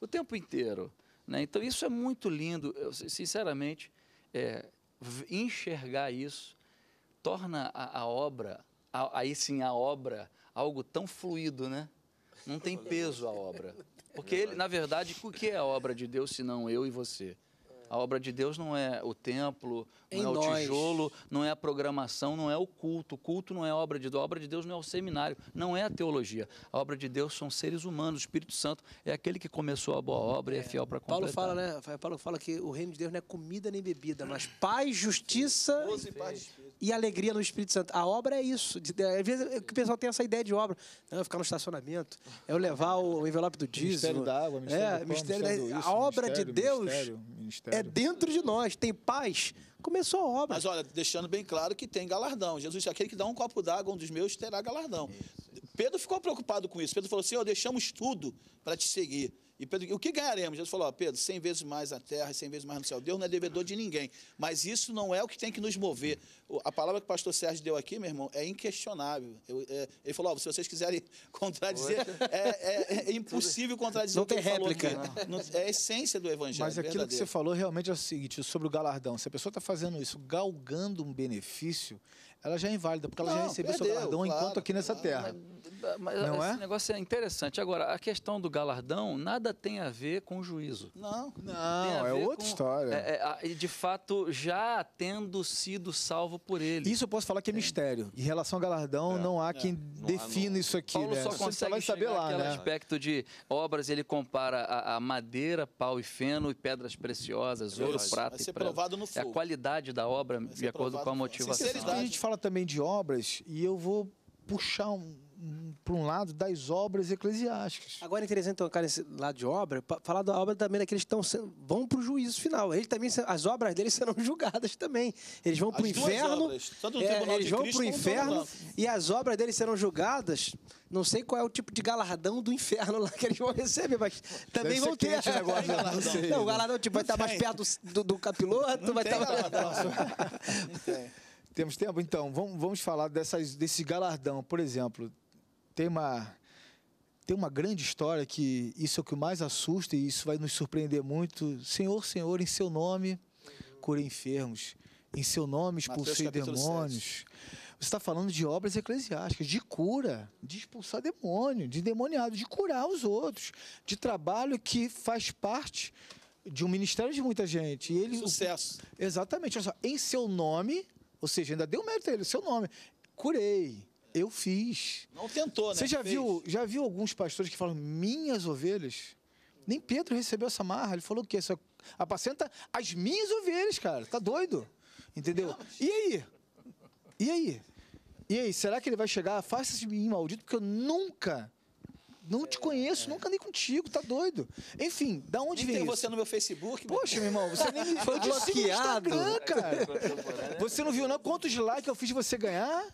O tempo inteiro. Né? Então, isso é muito lindo. Eu, sinceramente, é, enxergar isso torna a, a obra, a, aí sim, a obra, algo tão fluido, né? Não tem peso a obra. Porque ele, na verdade, o que é a obra de Deus se não eu e você? A obra de Deus não é o templo, não em é nós. o tijolo, não é a programação, não é o culto. O culto não é a obra de Deus, a obra de Deus não é o seminário, não é a teologia. A obra de Deus são seres humanos. O Espírito Santo é aquele que começou a boa obra é. e é, é. fiel para completar. Paulo fala, né? Paulo fala que o reino de Deus não é comida nem bebida, mas paz, justiça, e paz e alegria no Espírito Santo. A obra é isso. Às vezes o pessoal tem essa ideia de obra. Não, eu ficar no estacionamento, eu levar o envelope do dízimo. Ministério da água, ministério é, do pão, mistério da... Isso, A obra de Deus ministério, é ministério. é dentro de nós. Tem paz, começou a obra. Mas olha, deixando bem claro que tem galardão. Jesus, aquele que dá um copo d'água, um dos meus, terá galardão. Isso, isso. Pedro ficou preocupado com isso. Pedro falou assim, ó, oh, deixamos tudo para te seguir. E Pedro, o que ganharemos? Jesus falou, ó, Pedro, cem vezes mais na terra e cem vezes mais no céu. Deus não é devedor de ninguém, mas isso não é o que tem que nos mover. A palavra que o pastor Sérgio deu aqui, meu irmão, é inquestionável. Eu, é, ele falou, ó, se vocês quiserem contradizer, é, é, é, impossível contradizer não o que tem réplica, falou aqui. É a essência do evangelho, Mas aquilo verdadeiro. que você falou realmente é o seguinte, sobre o galardão. Se a pessoa está fazendo isso, galgando um benefício, ela já é inválida, porque ela não, já recebeu perdeu, seu galardão claro, enquanto aqui nessa terra. Mas, mas não esse é? negócio é interessante. Agora, a questão do galardão nada tem a ver com o juízo. Não, não, é outra com, história. É, é, de fato, já tendo sido salvo por ele. Isso eu posso falar que é, mistério. Em relação ao galardão, é, não há é. quem não defina há, isso aqui. Paulo né? só consegue vai saber lá, né? aspecto de obras, ele compara a, a, madeira, pau e feno e pedras preciosas, é ouro, prata vai ser e prata. provado no É a qualidade da obra de acordo com a motivação. A gente fala fala também de obras e eu vou puxar um, um, para um lado das obras eclesiásticas. Agora é interessante tocar nesse lado de obra, falar da obra também daqueles que estão vão para o juízo final. Eles também as obras deles serão julgadas também. Eles vão para o inferno. Obras, é, eles vão para o inferno e as obras deles serão julgadas. Não sei qual é o tipo de galardão do inferno lá que eles vão receber, mas também Deve vão ter. não, né? não, o galardão tipo, vai estar tá mais perto do, do, capiloto, não vai estar. Tá... Temos tempo? Então, vamos, vamos falar dessas, desse galardão. Por exemplo, tem uma, tem uma grande história que isso é o que mais assusta e isso vai nos surpreender muito. Senhor, Senhor, em seu nome, cura enfermos. Em seu nome expulsei demônios. 7. Você está falando de obras eclesiásticas, de cura, de expulsar demônio, de demoniado, de curar os outros, de trabalho que faz parte de um ministério de muita gente. E ele, Sucesso. O, exatamente. Olha só, em seu nome, ou seja, ainda deu mérito a ele, seu nome. Curei. Eu fiz. Não tentou, né? Você já viu, já viu alguns pastores que falam, minhas ovelhas? Nem Pedro recebeu essa marra. Ele falou o quê? Só apacenta as minhas ovelhas, cara. Tá doido? Entendeu? E aí? E aí? E aí? Será que ele vai chegar? Faça-se de mim, maldito, porque eu nunca não te conheço, nunca nem contigo, tá doido. Enfim, da onde nem vem tem isso? você no meu Facebook. Poxa, meu irmão, você nem me foi bloqueado. É, cara. Né? Você não viu não quantos likes eu fiz você ganhar?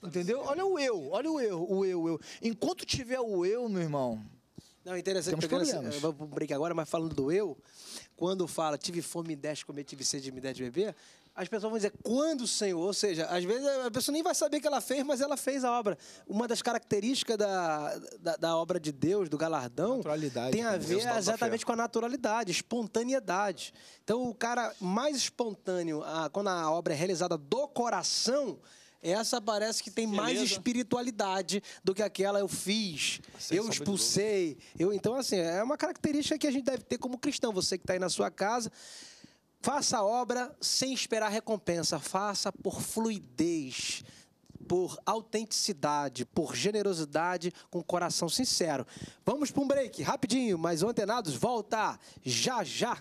Tá Entendeu? Olha o eu, olha o eu, o eu, o eu. Enquanto tiver o eu, meu irmão, não, é interessante. Temos problemas. Vamos brincar agora, mas falando do eu, quando fala tive fome, me deste comer, tive sede, me deste beber, as pessoas vão dizer quando o Senhor, ou seja, às vezes a pessoa nem vai saber que ela fez, mas ela fez a obra. Uma das características da, da, da obra de Deus, do galardão, tem a ver exatamente com a naturalidade, espontaneidade. Então, o cara mais espontâneo, a, quando a obra é realizada do coração, essa parece que tem Beleza. mais espiritualidade do que aquela eu fiz, eu expulsei. Eu, então, assim, é uma característica que a gente deve ter como cristão. Você que está aí na sua casa, Faça a obra sem esperar recompensa, faça por fluidez, por autenticidade, por generosidade, com coração sincero. Vamos para um break, rapidinho, mas Antenados volta já já.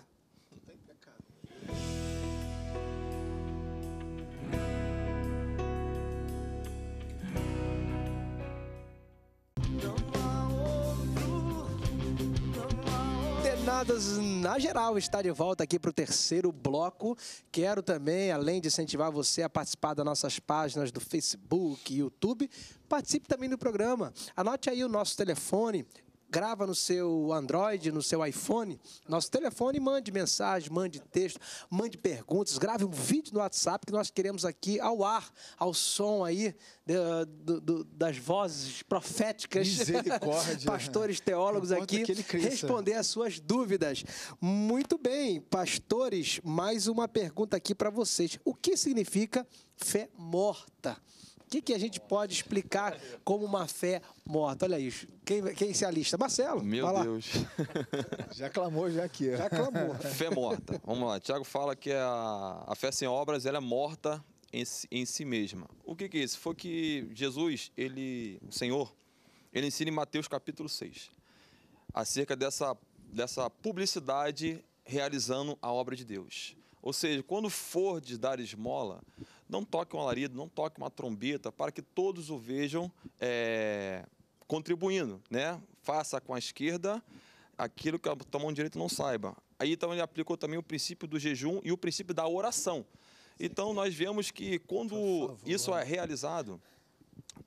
na geral está de volta aqui para o terceiro bloco. Quero também, além de incentivar você a participar das nossas páginas do Facebook e YouTube, participe também do programa. Anote aí o nosso telefone, grava no seu Android, no seu iPhone, nosso telefone, mande mensagem, mande texto, mande perguntas, grave um vídeo no WhatsApp que nós queremos aqui ao ar, ao som aí do, do, das vozes proféticas, pastores teólogos aqui, responder as suas dúvidas. Muito bem, pastores, mais uma pergunta aqui para vocês. O que significa fé morta? que, que a gente pode explicar como uma fé morta? Olha isso. Quem, quem se alista? Marcelo. Meu Deus. já clamou, já aqui. Já clamou. Fé morta. Vamos lá. Tiago fala que a, a fé sem obras ela é morta em, em si mesma. O que, que é isso? Foi que Jesus, ele, o Senhor, ele ensina em Mateus capítulo 6 acerca dessa, dessa publicidade realizando a obra de Deus. Ou seja, quando for de dar esmola, não toque um alarido, não toque uma trombeta, para que todos o vejam é, contribuindo, né? Faça com a esquerda aquilo que a mão direita não saiba. Aí então ele aplicou também o princípio do jejum e o princípio da oração. Então nós vemos que quando isso é realizado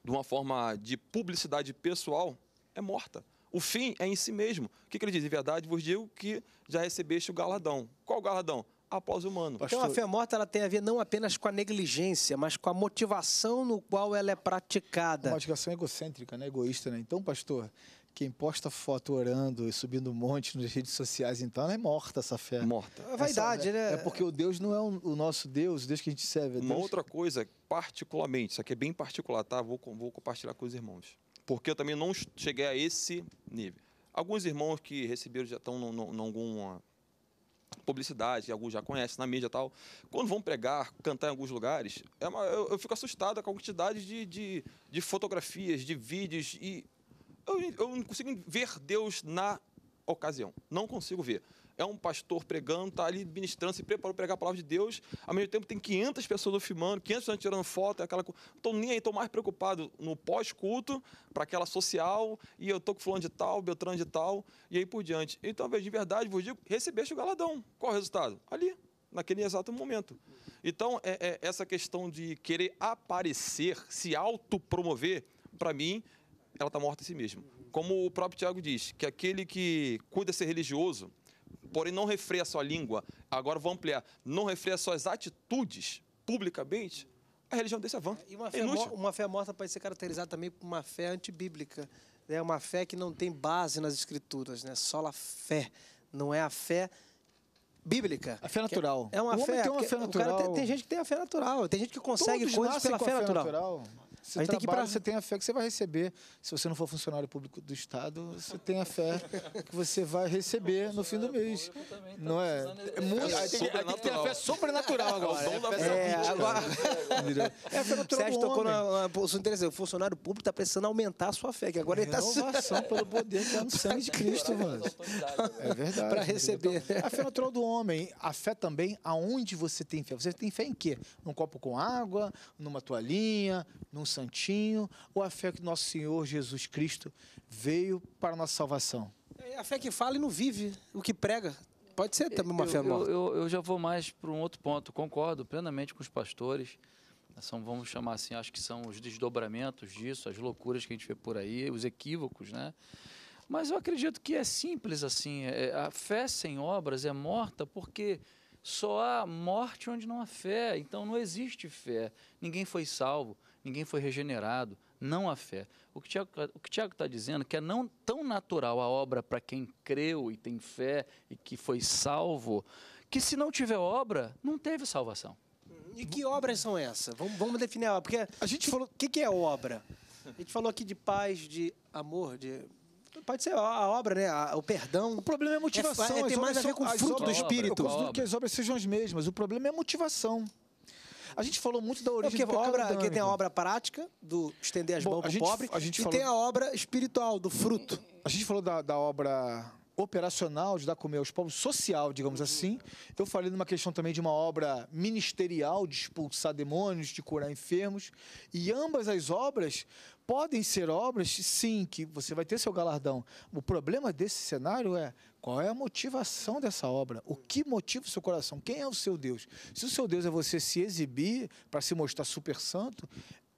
de uma forma de publicidade pessoal, é morta. O fim é em si mesmo. O que, que ele diz? Em verdade vos digo que já recebeste o galadão. Qual o galadão? após humano. Pastor... Então a fé morta ela tem a ver não apenas com a negligência, mas com a motivação no qual ela é praticada. Uma motivação egocêntrica, né? egoísta, né? Então, pastor, quem posta foto orando e subindo um monte nas redes sociais, então ela é morta essa fé. Morta. É vaidade, essa, é né? É porque o Deus não é o nosso Deus, o Deus que a gente serve. É Uma outra coisa, particularmente, isso aqui é bem particular, tá? Vou, vou compartilhar com os irmãos. Porque eu também não cheguei a esse nível. Alguns irmãos que receberam já estão em alguma publicidade, que alguns já conhecem na mídia e tal, quando vão pregar, cantar em alguns lugares, é uma, eu, eu, fico assustado com a quantidade de, de, de fotografias, de vídeos, e eu, eu não consigo ver Deus na ocasião. Não consigo ver é um pastor pregando, está ali ministrando, se preparou para pregar a palavra de Deus. Ao mesmo tempo, tem 500 pessoas filmando, 500 pessoas tirando foto, aquela coisa. Estou nem aí, estou mais preocupado no pós-culto, para aquela social, e eu estou com fulano de tal, Beltrano de tal, e aí por diante. Então, de verdade, vos digo, recebeste o galadão. Qual o resultado? Ali, naquele exato momento. Então, é, é, essa questão de querer aparecer, se autopromover, para mim, ela está morta em si mesma. Como o próprio Tiago diz, que aquele que cuida ser religioso, porém não refreia a sua língua, agora vou ampliar, não refreia suas atitudes publicamente, a religião desse avança. É e uma é fé, é uma fé morta pode ser caracterizada também por uma fé antibíblica, né? uma fé que não tem base nas escrituras, né? sola fé, não é a fé bíblica. A fé natural. É uma o fé, tem uma fé natural. Tem, tem, gente que tem a fé natural, tem gente que consegue Todos coisas pela fé, fé natural. natural. Você, trabalha... tem que pra... você tem a fé que você vai receber. Se você não for funcionário público do Estado, você tem a fé que você vai receber no fim do mês. É, tá não é? é muito... É tem, tem que ter a fé sobrenatural agora. É, o agora... É, é a fé natural Sérgio tocou na posição interessante. O funcionário público está precisando aumentar a sua fé, que agora ele está... pelo poder que é no sangue de Cristo, tá mano. É verdade. Para receber. Então, a fé natural do homem, a fé também aonde você tem fé. Você tem fé em quê? Num copo com água, numa toalhinha, num santinho ou a fé que nosso Senhor Jesus Cristo veio para a nossa salvação? É a fé que fala e não vive o que prega. Pode ser também uma eu, fé morta. Eu, eu, eu, já vou mais para um outro ponto. Concordo plenamente com os pastores. São, vamos chamar assim, acho que são os desdobramentos disso, as loucuras que a gente vê por aí, os equívocos, né? Mas eu acredito que é simples assim. É, a fé sem obras é morta porque só há morte onde não há fé. Então não existe fé. Ninguém foi salvo ninguém foi regenerado, não a fé. O que tá, o Tiago está dizendo é que é não tão natural a obra para quem creu e tem fé e que foi salvo, que se não tiver obra, não teve salvação. E que obras são essas? Vamos, vamos definir ela, porque a gente falou, o que, que é obra? A gente falou aqui de paz, de amor, de Pode ser a obra, né? O perdão. O problema é, é a é motivação. É, é, tem mais a ver com o fruto do Espírito. Eu é que as obras sejam as mesmas. O problema é a motivação. A gente falou muito da origem é porque, obra, porque tem a obra prática, do estender as Bom, mãos para o pobre, a gente e falou... tem a obra espiritual, do fruto. A gente falou da, da obra operacional de dar comer aos povos, social, digamos uhum. assim. Então, eu falei numa questão também de uma obra ministerial de expulsar demônios, de curar enfermos. E ambas as obras podem ser obras, sim, que você vai ter seu galardão. O problema desse cenário é qual é a motivação dessa obra? O que motiva o seu coração? Quem é o seu Deus? Se o seu Deus é você se exibir para se mostrar super santo,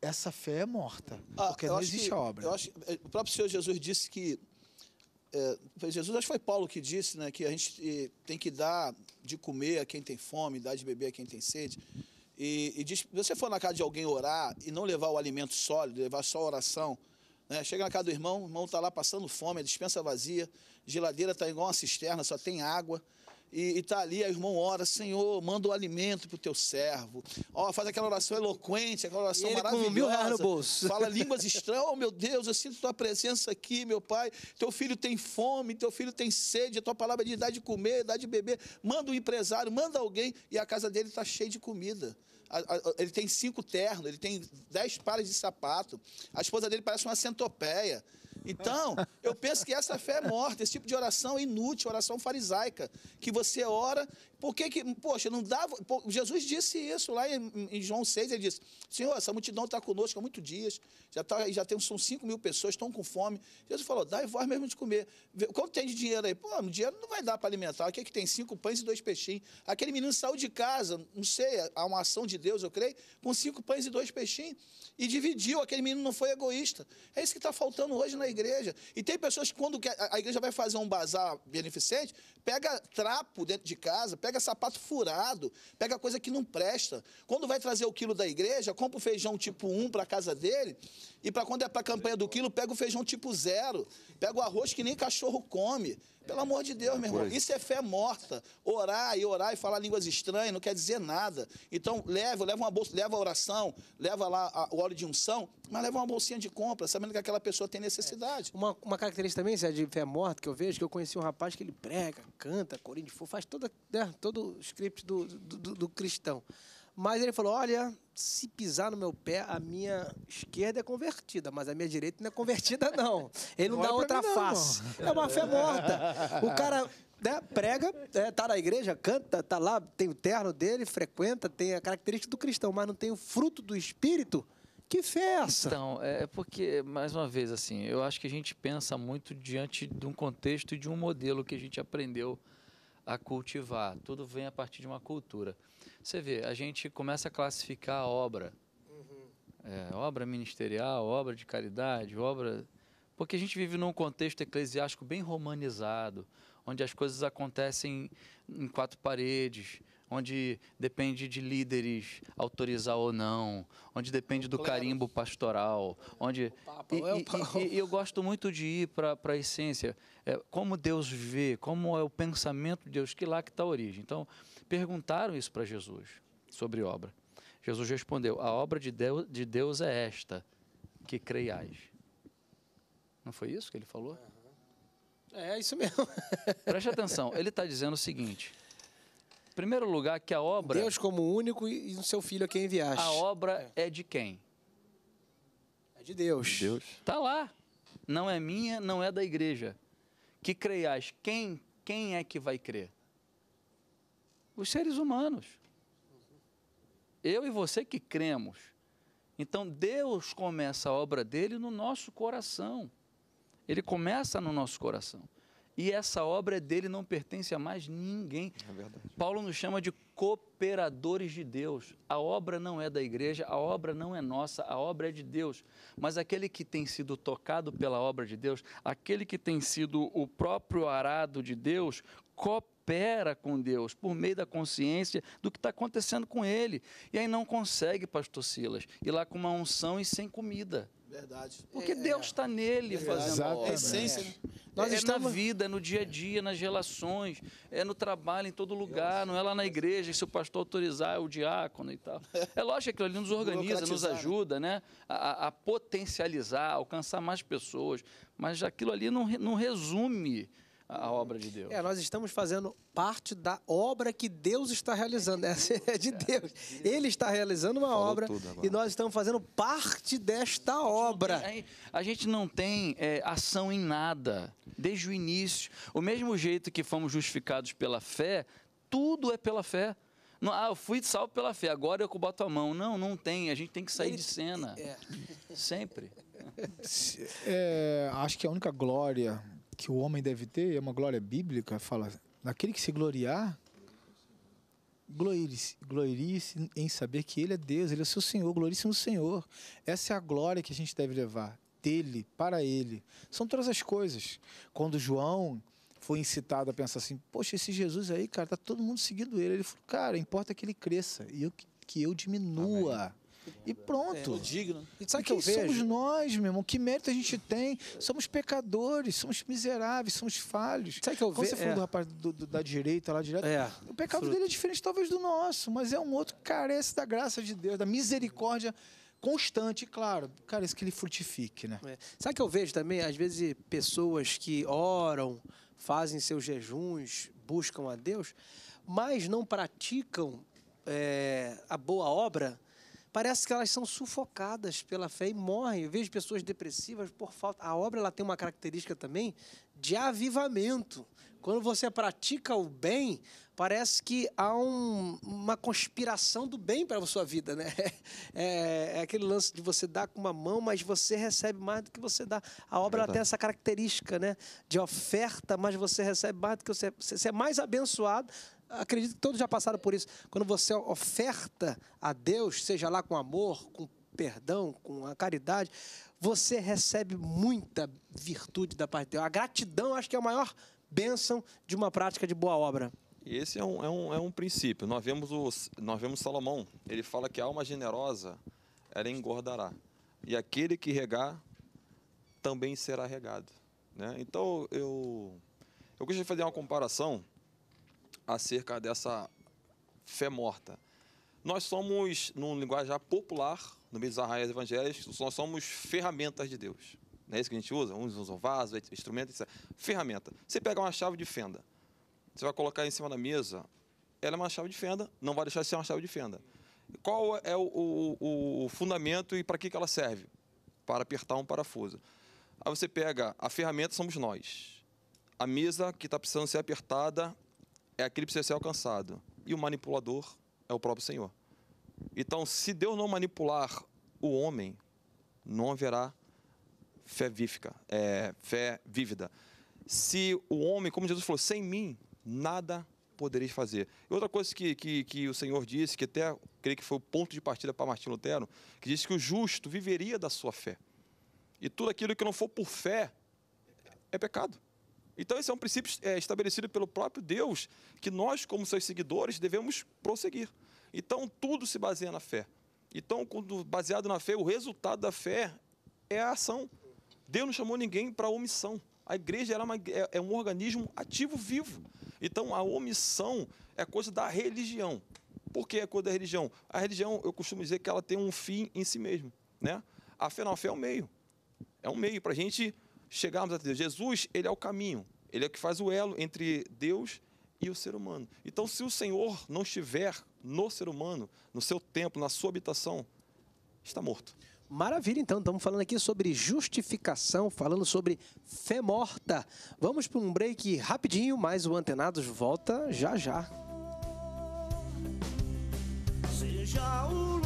essa fé é morta, ah, porque não existe que, a obra. Acho, é, o próprio Senhor Jesus disse que é, Jesus, acho que foi Paulo que disse né, que a gente tem que dar de comer a quem tem fome, dar de beber a quem tem sede. E, e diz, se você for na casa de alguém orar e não levar o alimento sólido, levar só a oração, né, chega na casa do irmão, o irmão está lá passando fome, a dispensa vazia, geladeira está igual uma cisterna, só tem água e está ali, aí o irmão ora, Senhor, manda o alimento para o teu servo. Ó, faz aquela oração eloquente, aquela oração maravilhosa. Com mil reais no bolso. Fala línguas estranhas, oh meu Deus, eu sinto tua presença aqui, meu pai. Teu filho tem fome, teu filho tem sede, a tua palavra é de dá de comer, dá de beber. Manda um empresário, manda alguém, e a casa dele está cheia de comida. Ele tem cinco ternos, ele tem dez pares de sapato. A esposa dele parece uma centopeia. Então, eu penso que essa fé é morta, esse tipo de oração é inútil, oração farisaica, que você ora, Por que, poxa, não dá, Jesus disse isso lá em, em João 6, ele disse, Senhor, essa multidão está conosco há muitos dias, já, tá, já tem, são 5 mil pessoas, estão com fome, Jesus falou, dá e vós mesmo de comer, quanto tem de dinheiro aí? Pô, dinheiro não vai dar para alimentar, o que é que tem? Cinco pães e dois peixinhos, aquele menino saiu de casa, não sei, há uma ação de Deus, eu creio, com cinco pães e dois peixinhos, e dividiu, aquele menino não foi egoísta, é isso que está faltando hoje na igreja, igreja. E tem pessoas que, quando a igreja vai fazer um bazar beneficente, pega trapo dentro de casa, pega sapato furado, pega coisa que não presta. Quando vai trazer o quilo da igreja, compra o feijão tipo 1 para casa dele, e para quando é para a campanha do quilo, pega o feijão tipo 0, pega o arroz que nem cachorro come. Pelo amor de Deus, meu irmão. Isso é fé morta. Orar e orar e falar línguas estranhas não quer dizer nada. Então, leva, leva uma bolsa, leva a oração, leva lá a, o óleo de unção, mas leva uma bolsinha de compra, sabendo que aquela pessoa tem necessidade. Uma, uma característica também, Zé, de fé morta, que eu vejo, que eu conheci um rapaz que ele prega, canta, corinho de fogo, faz toda, né, todo o script do, do, do cristão. Mas ele falou: olha, se pisar no meu pé, a minha esquerda é convertida, mas a minha direita não é convertida, não. Ele não, não dá é outra face. Não. É uma fé morta. O cara né, prega, é, tá na igreja, canta, tá lá, tem o terno dele, frequenta, tem a característica do cristão, mas não tem o fruto do espírito. Que festa! É então, é, é porque, mais uma vez, assim, eu acho que a gente pensa muito diante de um contexto e de um modelo que a gente aprendeu a cultivar. Tudo vem a partir de uma cultura. Você vê, a gente começa a classificar a obra. Uhum. É, obra ministerial, obra de caridade, obra. Porque a gente vive num contexto eclesiástico bem romanizado, onde as coisas acontecem em quatro paredes, onde depende de líderes autorizar ou não, onde depende do carimbo pastoral, onde e, é e, e, eu gosto muito de ir para a essência, é, como Deus vê, como é o pensamento de Deus, que lá que está a origem. Então, perguntaram isso para Jesus sobre obra. Jesus respondeu: A obra de Deus, de Deus é esta, que creiais. Não foi isso que ele falou? É, é, isso mesmo. Preste atenção, ele está dizendo o seguinte. Em primeiro lugar, que a obra. Deus como único e o seu filho a quem enviaste. A obra é, é de quem? É de Deus. De Deus. Está lá. Não é minha, não é da igreja. Que creias. Quem, quem é que vai crer? Os seres humanos. Eu e você que cremos. Então Deus começa a obra dele no nosso coração. Ele começa no nosso coração. E essa obra é dele, não pertence a mais ninguém. É Paulo nos chama de cooperadores de Deus. A obra não é da igreja, a obra não é nossa, a obra é de Deus. Mas aquele que tem sido tocado pela obra de Deus, aquele que tem sido o próprio arado de Deus, coopera com Deus por meio da consciência do que está acontecendo com ele. E aí não consegue, pastor Silas, ir lá com uma unção e sem comida. Verdade. Porque é, é. Deus está nele é, fazendo Exatamente. a é essência. Né? É. Nós é estamos... na vida, é no dia a dia, nas relações, é no trabalho, em todo lugar, não é lá na igreja, se o pastor autorizar, é o diácono e tal. É lógico que aquilo ali nos organiza, nos né? ajuda né? A, a, potencializar, alcançar mais pessoas, mas aquilo ali não, não resume a obra de Deus. É, nós estamos fazendo parte da obra que Deus está realizando. É, é de Deus. Ele está realizando uma Falou obra e nós estamos fazendo parte desta obra. A gente não tem, é, ação em nada, desde o início. O mesmo jeito que fomos justificados pela fé, tudo é pela fé. Não, ah, eu fui salvo pela fé, agora eu boto a mão. Não, não tem. A gente tem que sair de cena. É. Sempre. É, acho que a única glória que o homem deve ter, é uma glória bíblica, fala, naquele que se gloriar, glorie-se glorie em saber que Ele é Deus, Ele é seu Senhor, glorie-se no Senhor. Essa é a glória que a gente deve levar dele, para ele. São todas as coisas. Quando João foi incitado a pensar assim, poxa, esse Jesus aí, cara, tá todo mundo seguindo ele. Ele falou, cara, importa que ele cresça e eu, que eu diminua. Amém. E pronto. É, digno. E sabe o que eu vejo? somos nós, meu irmão? Que mérito a gente tem? Somos pecadores, somos miseráveis, somos falhos. Sabe que eu vejo? Você falou do é. rapaz do, do, da direita, lá direto. É. O pecado Fruto. dele é diferente talvez do nosso, mas é um outro que carece da graça de Deus, da misericórdia constante, claro. Cara, isso que ele frutifique, né? É. Sabe que eu vejo também, às vezes, pessoas que oram, fazem seus jejuns, buscam a Deus, mas não praticam é, a boa obra parece que elas são sufocadas pela fé e morrem. Eu vejo pessoas depressivas por falta. A obra ela tem uma característica também de avivamento. Quando você pratica o bem, parece que há um, uma conspiração do bem para a sua vida, né? É, é, aquele lance de você dar com uma mão, mas você recebe mais do que você dá. A obra tem essa característica, né? De oferta, mas você recebe mais do que você. Você é mais abençoado acredito que todos já passaram por isso. Quando você oferta a Deus, seja lá com amor, com perdão, com a caridade, você recebe muita virtude da parte de Deus. A gratidão acho que é a maior bênção de uma prática de boa obra. Esse é um, é um, é um princípio. Nós vemos, o, nós vemos Salomão, ele fala que a alma generosa, ela engordará. E aquele que regar, também será regado. Né? Então, eu, eu gostaria de fazer uma comparação acerca dessa fé morta. Nós somos, num linguajar popular, no meio dos arraias evangélicos, nós somos ferramentas de Deus. Não é isso que a gente usa? Uns usam vaso, instrumento, etc. Ferramenta. Você pega uma chave de fenda, você vai colocar em cima da mesa, ela é uma chave de fenda, não vai deixar de ser uma chave de fenda. Qual é o, o, o fundamento e para que, que ela serve? Para apertar um parafuso. Aí você pega a ferramenta, somos nós. A mesa que está precisando ser apertada é aquele que precisa ser alcançado. E o manipulador é o próprio Senhor. Então, se Deus não manipular o homem, não haverá fé vífica, é, fé vívida. Se o homem, como Jesus falou, sem mim, nada podereis fazer. E outra coisa que, que, que, o Senhor disse, que até creio que foi o ponto de partida para Martim Lutero, que disse que o justo viveria da sua fé. E tudo aquilo que não for por fé é pecado. Então, esse é um princípio é, estabelecido pelo próprio Deus, que nós, como seus seguidores, devemos prosseguir. Então, tudo se baseia na fé. Então, quando, baseado na fé, o resultado da fé é a ação. Deus não chamou ninguém para omissão. A igreja era é uma, é, é um organismo ativo, vivo. Então, a omissão é coisa da religião. Por que é coisa da religião? A religião, eu costumo dizer que ela tem um fim em si mesmo. Né? A fé não, a fé é um meio. É um meio para a gente chegarmos a Deus. Jesus, ele é o caminho, ele é o que faz o elo entre Deus e o ser humano. Então, se o Senhor não estiver no ser humano, no seu templo, na sua habitação, está morto. Maravilha, então, estamos falando aqui sobre justificação, falando sobre fé morta. Vamos para um break rapidinho, mas o Antenados volta já já. Seja o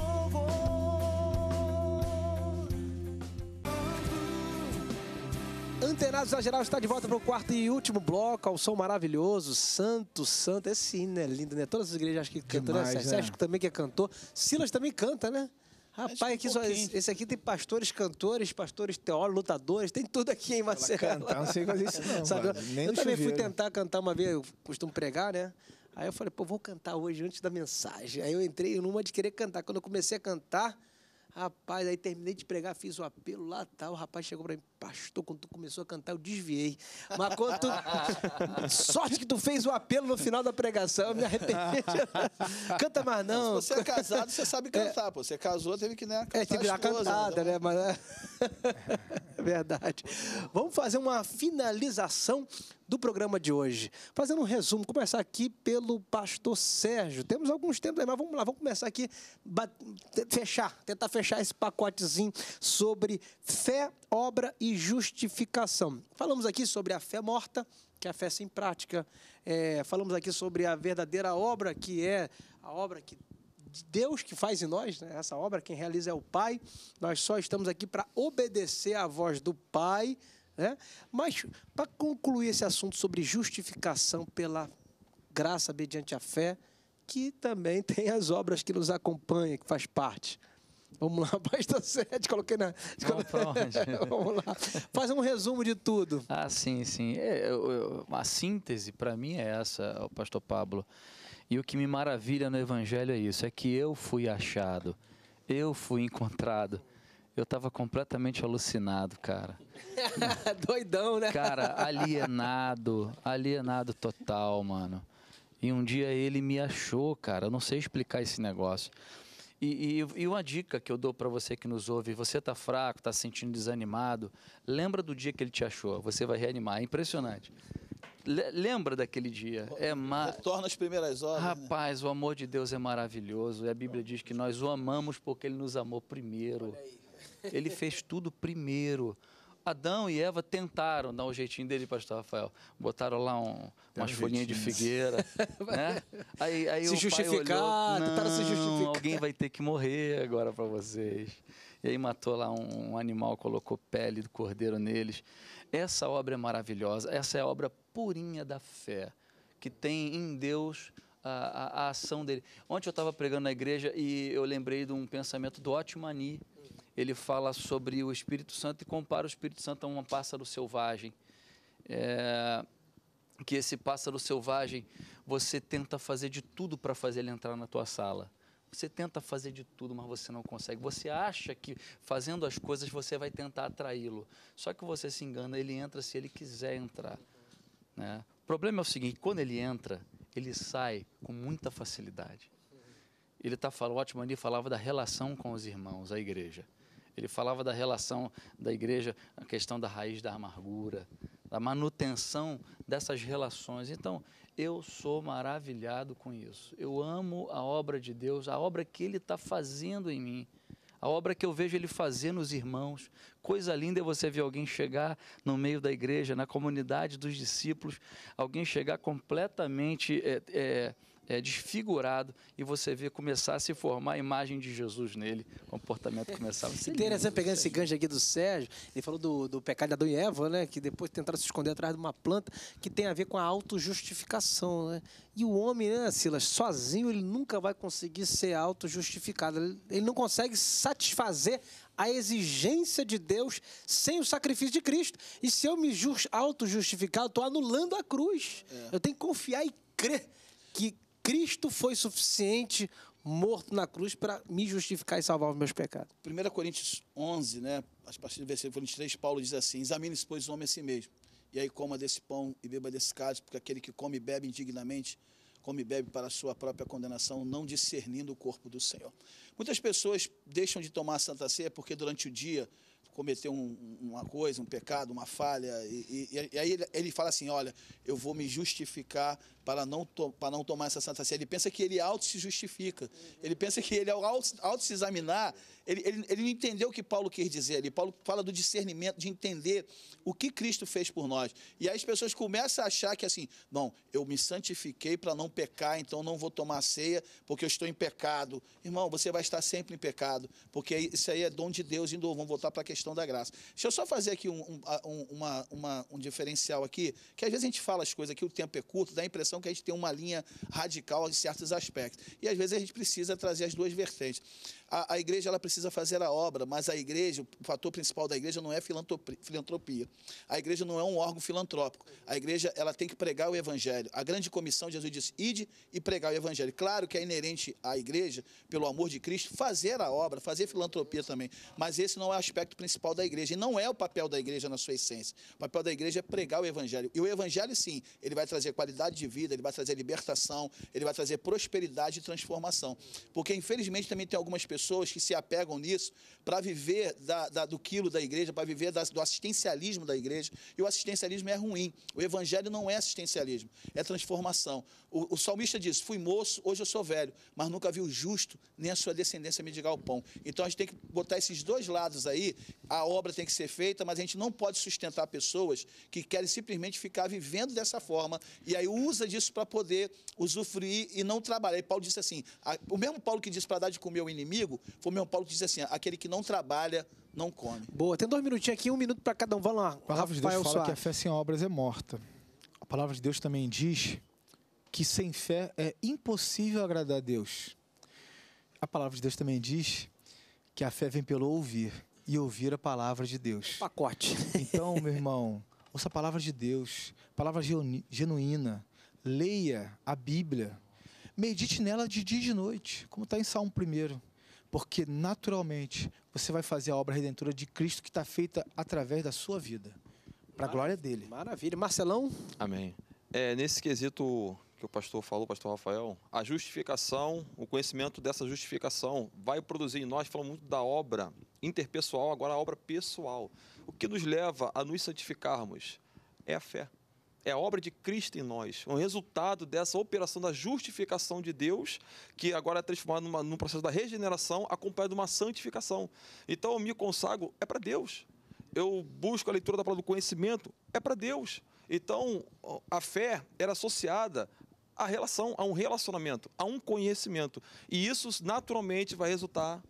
Antenados da Geral está de volta para o quarto e último bloco, ao som maravilhoso, Santo, Santo, esse hino é lindo, né? Todas as igrejas acho que cantam, né? né? Sérgio também que é cantor, Silas também canta, né? Rapaz, aqui um só, esse aqui tem pastores, cantores, pastores, teólogos, lutadores, tem tudo aqui em Maceió. Cantar, não sei fazer isso não, Sabe, mano, Eu também fui tentar cantar uma vez, eu costumo pregar, né? Aí eu falei, pô, vou cantar hoje antes da mensagem. Aí eu entrei numa de querer cantar. Quando eu comecei a cantar, Rapaz, aí terminei de pregar, fiz o apelo lá tal. O rapaz chegou para mim, pastor, quando tu começou a cantar, eu desviei. Mas quando tu... Sorte que tu fez o apelo no final da pregação, eu me arrependi. Canta mais não. Mas se você é casado, você sabe é. cantar, é. pô. Você casou, teve que né, cantar. É, teve que dar cantada, né? né mas... Né? verdade. Vamos fazer uma finalização do programa de hoje. Fazendo um resumo, começar aqui pelo pastor Sérgio. Temos alguns tempos aí, mas vamos lá, vamos começar aqui, fechar, tentar fechar esse pacotezinho sobre fé, obra e justificação. Falamos aqui sobre a fé morta, que é a fé sem prática. É, falamos aqui sobre a verdadeira obra, que é a obra que de Deus que faz em nós, né? essa obra, quem realiza é o Pai. Nós só estamos aqui para obedecer à voz do Pai. Né? Mas, para concluir esse assunto sobre justificação pela graça mediante a fé, que também tem as obras que nos acompanham, que faz parte. Vamos lá, basta 7, coloquei na. Vamos lá. Faz um resumo de tudo. Ah, sim, sim. É, eu, eu, a síntese para mim é essa, o pastor Pablo. E o que me maravilha no Evangelho é isso: é que eu fui achado, eu fui encontrado. Eu estava completamente alucinado, cara. Doidão, né? Cara, alienado, alienado total, mano. E um dia ele me achou, cara. Eu não sei explicar esse negócio. E, e, e uma dica que eu dou para você que nos ouve: você tá fraco, tá sentindo desanimado, lembra do dia que ele te achou. Você vai reanimar. É impressionante. Lembra daquele dia? É ma... Retorna às primeiras horas. Né? Rapaz, né? o amor de Deus é maravilhoso. E a Bíblia diz que nós o amamos porque ele nos amou primeiro. Ele fez tudo primeiro. Adão e Eva tentaram dar o um jeitinho dele, pastor Rafael. Botaram lá um, umas um folhinhas de figueira. né? aí, aí se o justificar, pai olhou, se justificar. Alguém vai ter que morrer agora para vocês e aí matou lá um, um animal, colocou pele do cordeiro neles. Essa obra é maravilhosa, essa é a obra purinha da fé, que tem em Deus a, a, a, ação dele. Ontem eu estava pregando na igreja e eu lembrei de um pensamento do Otmani. Ele fala sobre o Espírito Santo e compara o Espírito Santo a um pássaro selvagem. É, que esse pássaro selvagem, você tenta fazer de tudo para fazer ele entrar na tua sala. Você tenta fazer de tudo, mas você não consegue. Você acha que fazendo as coisas você vai tentar atraí-lo. Só que você se engana, ele entra se ele quiser entrar. Né? O problema é o seguinte: quando ele entra, ele sai com muita facilidade. Ele está falando, o Otmani falava da relação com os irmãos, a igreja. Ele falava da relação da igreja, a questão da raiz da amargura, da manutenção dessas relações. Então, eu sou maravilhado com isso. Eu amo a obra de Deus, a obra que Ele está fazendo em mim a obra que eu vejo ele fazer nos irmãos. Coisa linda é você ver alguém chegar no meio da igreja, na comunidade dos discípulos, alguém chegar completamente é, é, é, desfigurado e você vê começar a se formar a imagem de Jesus nele, o comportamento é, começava a ser né, Interessante, pegando esse gancho aqui do Sérgio, ele falou do, do pecado de Adão e Eva, né, que depois tentaram se esconder atrás de uma planta que tem a ver com a autojustificação, né? E o homem, né, Silas, sozinho ele nunca vai conseguir ser autojustificado, ele, ele não consegue satisfazer a exigência de Deus sem o sacrifício de Cristo. E se eu me auto-justificar, eu estou anulando a cruz. É. Eu tenho que confiar e crer que Cristo foi suficiente morto na cruz para me justificar e salvar os meus pecados. 1 Coríntios 11, né, a partir do versículo 23, Paulo diz assim: Examine-se, pois, o homem a si mesmo, e aí coma desse pão e beba desse cálice, porque aquele que come e bebe indignamente, come e bebe para a sua própria condenação, não discernindo o corpo do Senhor. Muitas pessoas deixam de tomar a Santa Ceia porque durante o dia cometeu um, uma coisa, um pecado, uma falha, e, e, e aí ele, ele fala assim: Olha, eu vou me justificar para não, para não tomar essa santa ceia. Ele pensa que ele auto se justifica. Ele pensa que ele, ao auto se examinar, ele, ele, ele não entendeu o que Paulo quer dizer ali. Paulo fala do discernimento, de entender o que Cristo fez por nós. E aí as pessoas começam a achar que assim, não, eu me santifiquei para não pecar, então não vou tomar ceia porque eu estou em pecado. Irmão, você vai estar sempre em pecado, porque isso aí é dom de Deus. E vamos voltar para a questão da graça. Deixa eu só fazer aqui um, um, uma, uma, um diferencial aqui, que às vezes a gente fala as coisas que o tempo é curto, dá a impressão impressão que a gente tem uma linha radical em certos aspectos. E às vezes a gente precisa trazer as duas vertentes. A, a, igreja ela precisa fazer a obra, mas a igreja, o fator principal da igreja não é filantropia. A igreja não é um órgão filantrópico. A igreja ela tem que pregar o evangelho. A grande comissão de Jesus disse ide e pregar o evangelho. Claro que é inerente à igreja, pelo amor de Cristo, fazer a obra, fazer filantropia também. Mas esse não é o aspecto principal da igreja. E não é o papel da igreja na sua essência. O papel da igreja é pregar o evangelho. E o evangelho, sim, ele vai trazer qualidade de vida, ele vai trazer libertação, ele vai trazer prosperidade e transformação. Porque, infelizmente, também tem algumas pessoas pessoas que se apegam nisso para viver da, da, do quilo da igreja, para viver da, do assistencialismo da igreja. E o assistencialismo é ruim. O evangelho não é assistencialismo, é transformação. O, o salmista diz: Fui moço, hoje eu sou velho, mas nunca vi o justo nem a sua descendência mendigar o pão. Então a gente tem que botar esses dois lados aí. A obra tem que ser feita, mas a gente não pode sustentar pessoas que querem simplesmente ficar vivendo dessa forma e aí usa disso para poder usufruir e não trabalhar. E Paulo disse assim: a, o mesmo Paulo que disse para dar de comer o inimigo foi o Fomeu Paulo que diz assim: aquele que não trabalha não come. Boa, tem dois minutinhos aqui, um minuto para cada um. Vamos lá. A palavra de Deus fala Soares. que a fé sem obras é morta. A palavra de Deus também diz que sem fé é impossível agradar a Deus. A palavra de Deus também diz que a fé vem pelo ouvir e ouvir a palavra de Deus. É pacote. Então, meu irmão, ouça a palavra de Deus, palavra genuína. Leia a Bíblia. Medite nela de dia e de noite, como está em Salmo 1 porque naturalmente você vai fazer a obra redentora de Cristo que está feita através da sua vida, para a glória dele. Maravilha. Marcelão? Amém. É, nesse quesito que o pastor falou, pastor Rafael, a justificação, o conhecimento dessa justificação vai produzir em nós, falamos muito da obra interpessoal, agora a obra pessoal. O que nos leva a nos santificarmos é a fé. É a obra de Cristo em nós, um resultado dessa operação da justificação de Deus, que agora é transformado numa, num processo da regeneração, acompanhado de uma santificação. Então eu me consagro, é para Deus. Eu busco a leitura da palavra do conhecimento, é para Deus. Então a fé era associada à relação, a um relacionamento, a um conhecimento. E isso naturalmente vai resultar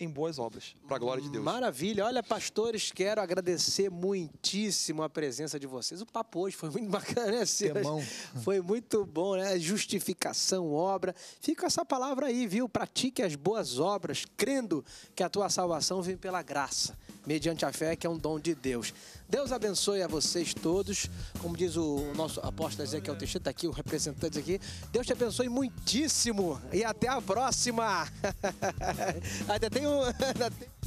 em boas obras, para a glória de Deus. Maravilha. Olha, pastores, quero agradecer muitíssimo a presença de vocês. O papo hoje foi muito bacana, né, Temão. Foi muito bom, né? Justificação, obra. Fica essa palavra aí, viu? Pratique as boas obras, crendo que a tua salvação vem pela graça mediante a fé, que é um dom de Deus. Deus abençoe a vocês todos. Como diz o nosso apóstolo Ezequiel Teixeira, está aqui o representante aqui. Deus te abençoe muitíssimo e até a próxima. ainda tem um...